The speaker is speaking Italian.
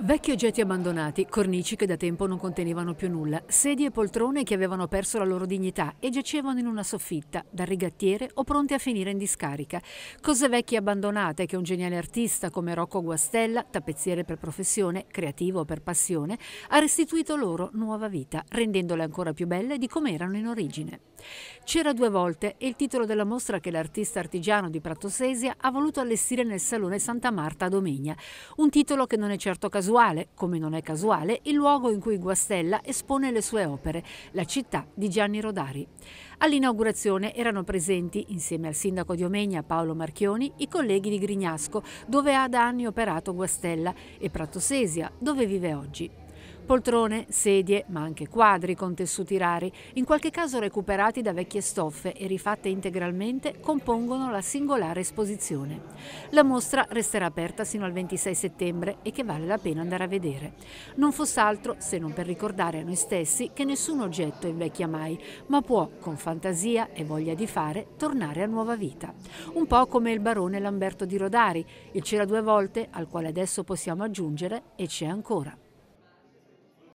Vecchi oggetti abbandonati, cornici che da tempo non contenevano più nulla, sedie e poltrone che avevano perso la loro dignità e giacevano in una soffitta, da rigattiere o pronte a finire in discarica. Cose vecchie abbandonate che un geniale artista come Rocco Guastella, tappezziere per professione, creativo per passione, ha restituito loro nuova vita, rendendole ancora più belle di come erano in origine. C'era due volte il titolo della mostra che l'artista artigiano di Pratosesia ha voluto allestire nel Salone Santa Marta a Domegna. Un titolo che non è certo casuale, come non è casuale il luogo in cui Guastella espone le sue opere, la città di Gianni Rodari. All'inaugurazione erano presenti, insieme al sindaco di Omegna Paolo Marchioni, i colleghi di Grignasco, dove ha da anni operato Guastella, e Pratosesia, dove vive oggi. Poltrone, sedie, ma anche quadri con tessuti rari, in qualche caso recuperati da vecchie stoffe e rifatte integralmente, compongono la singolare esposizione. La mostra resterà aperta sino al 26 settembre e che vale la pena andare a vedere. Non fosse altro se non per ricordare a noi stessi che nessun oggetto invecchia mai, ma può, con fantasia e voglia di fare, tornare a nuova vita. Un po' come il barone Lamberto di Rodari, il c'era due volte, al quale adesso possiamo aggiungere e c'è ancora.